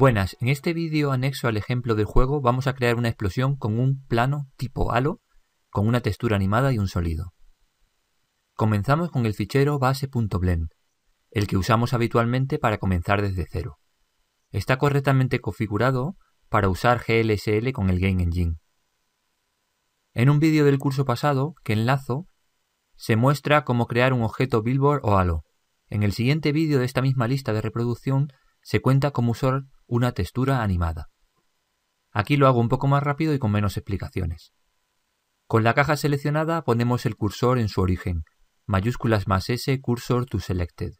Buenas, en este vídeo anexo al ejemplo del juego vamos a crear una explosión con un plano tipo halo, con una textura animada y un sólido. Comenzamos con el fichero base.blend, el que usamos habitualmente para comenzar desde cero. Está correctamente configurado para usar GLSL con el Game Engine. En un vídeo del curso pasado, que enlazo, se muestra cómo crear un objeto Billboard o Halo. En el siguiente vídeo de esta misma lista de reproducción se cuenta como usar una textura animada. Aquí lo hago un poco más rápido y con menos explicaciones. Con la caja seleccionada ponemos el cursor en su origen, mayúsculas más S cursor to selected.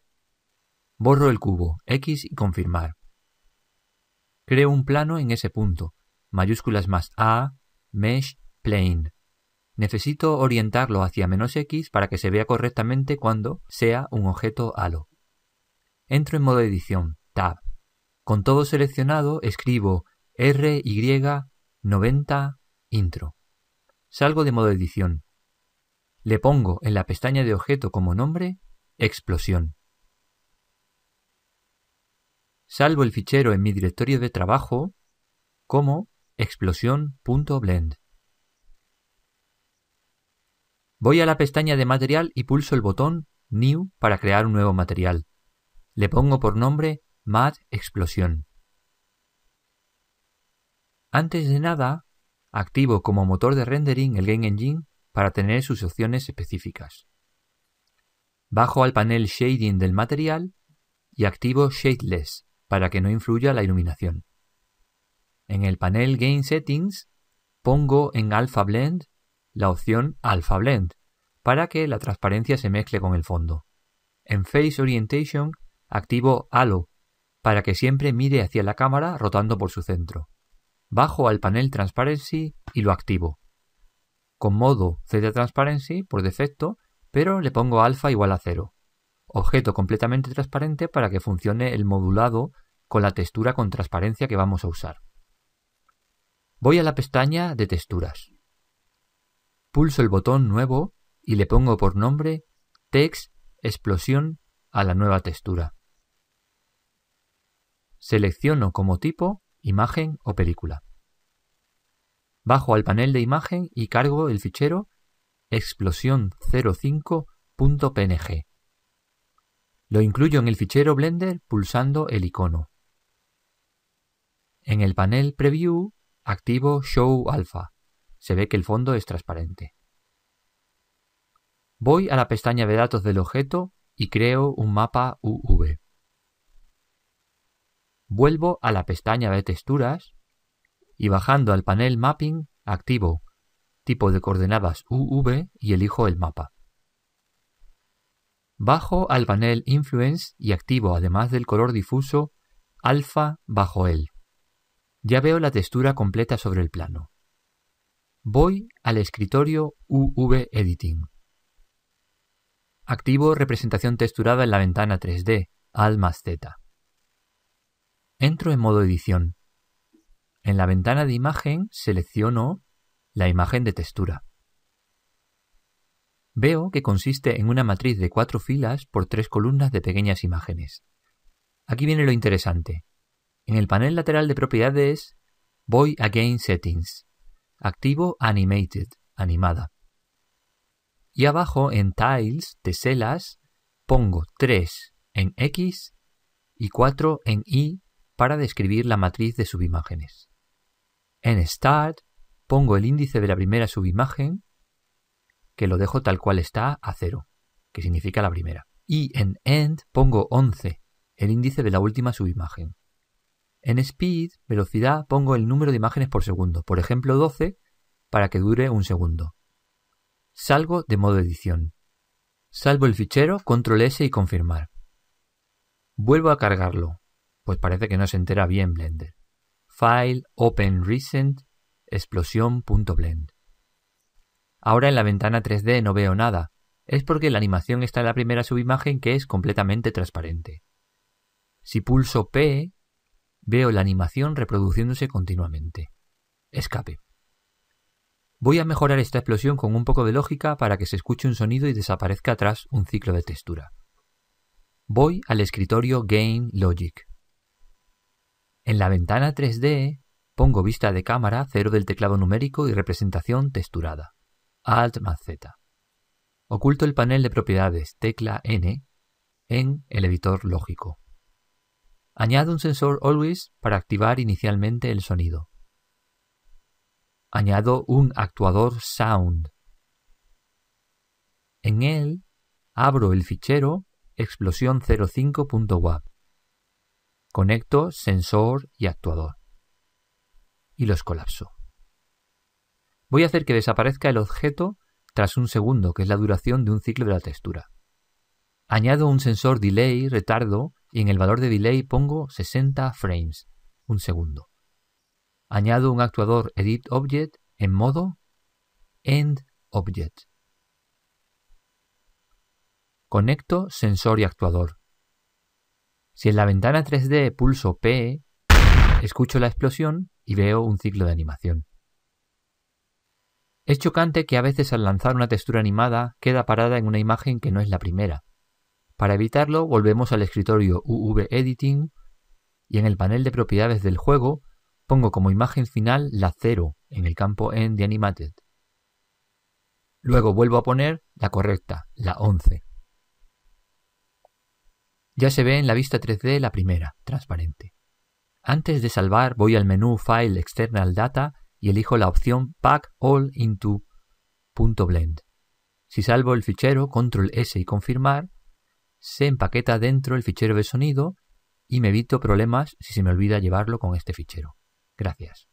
Borro el cubo, X y confirmar. Creo un plano en ese punto, mayúsculas más A, mesh, plane. Necesito orientarlo hacia menos X para que se vea correctamente cuando sea un objeto halo. Entro en modo edición, tab. Con todo seleccionado escribo ry90 intro. Salgo de modo edición. Le pongo en la pestaña de objeto como nombre explosión. Salvo el fichero en mi directorio de trabajo como explosión.blend. Voy a la pestaña de material y pulso el botón New para crear un nuevo material. Le pongo por nombre Mad Explosión. Antes de nada, activo como motor de rendering el Game Engine para tener sus opciones específicas. Bajo al panel Shading del material y activo Shadeless para que no influya la iluminación. En el panel Game Settings pongo en Alpha Blend la opción Alpha Blend para que la transparencia se mezcle con el fondo. En Face Orientation activo Halo para que siempre mire hacia la cámara rotando por su centro. Bajo al panel Transparency y lo activo. Con modo Z Transparency por defecto, pero le pongo alfa igual a cero. Objeto completamente transparente para que funcione el modulado con la textura con transparencia que vamos a usar. Voy a la pestaña de texturas. Pulso el botón nuevo y le pongo por nombre Text Explosión a la nueva textura. Selecciono como tipo imagen o película. Bajo al panel de imagen y cargo el fichero explosión05.png. Lo incluyo en el fichero Blender pulsando el icono. En el panel Preview activo Show Alpha. Se ve que el fondo es transparente. Voy a la pestaña de datos del objeto y creo un mapa UV. Vuelvo a la pestaña de texturas y bajando al panel Mapping activo tipo de coordenadas UV y elijo el mapa. Bajo al panel Influence y activo además del color difuso alfa bajo él. Ya veo la textura completa sobre el plano. Voy al escritorio UV Editing. Activo representación texturada en la ventana 3D, más Z. Entro en modo edición. En la ventana de imagen selecciono la imagen de textura. Veo que consiste en una matriz de cuatro filas por tres columnas de pequeñas imágenes. Aquí viene lo interesante. En el panel lateral de propiedades voy a Game Settings. Activo Animated, animada. Y abajo en Tiles, teselas, pongo 3 en X y 4 en Y para describir la matriz de subimágenes. En Start pongo el índice de la primera subimagen, que lo dejo tal cual está a 0, que significa la primera. Y en End pongo 11, el índice de la última subimagen. En Speed, velocidad, pongo el número de imágenes por segundo, por ejemplo 12, para que dure un segundo. Salgo de modo edición. Salvo el fichero, control S y confirmar. Vuelvo a cargarlo, pues parece que no se entera bien Blender. File Open Recent explosión.blend. Ahora en la ventana 3D no veo nada, es porque la animación está en la primera subimagen que es completamente transparente. Si pulso P, veo la animación reproduciéndose continuamente. Escape. Voy a mejorar esta explosión con un poco de lógica para que se escuche un sonido y desaparezca atrás un ciclo de textura. Voy al escritorio Game Logic. En la ventana 3D pongo vista de cámara, cero del teclado numérico y representación texturada. Alt más Z. Oculto el panel de propiedades tecla N en el editor lógico. Añado un sensor always para activar inicialmente el sonido. Añado un actuador sound. En él abro el fichero explosión05.wap conecto sensor y actuador. Y los colapso. Voy a hacer que desaparezca el objeto tras un segundo, que es la duración de un ciclo de la textura. Añado un sensor delay, retardo, y en el valor de delay pongo 60 frames, un segundo. Añado un actuador edit object en modo end object. Conecto sensor y actuador. Si en la ventana 3D pulso P, escucho la explosión y veo un ciclo de animación. Es chocante que a veces al lanzar una textura animada queda parada en una imagen que no es la primera. Para evitarlo volvemos al escritorio UV Editing y en el panel de propiedades del juego pongo como imagen final la 0 en el campo End Animated. Luego vuelvo a poner la correcta, la 11. Ya se ve en la vista 3D la primera, transparente. Antes de salvar voy al menú File External Data y elijo la opción Pack All into .blend. Si salvo el fichero Control S y confirmar, se empaqueta dentro el fichero de sonido y me evito problemas si se me olvida llevarlo con este fichero. Gracias.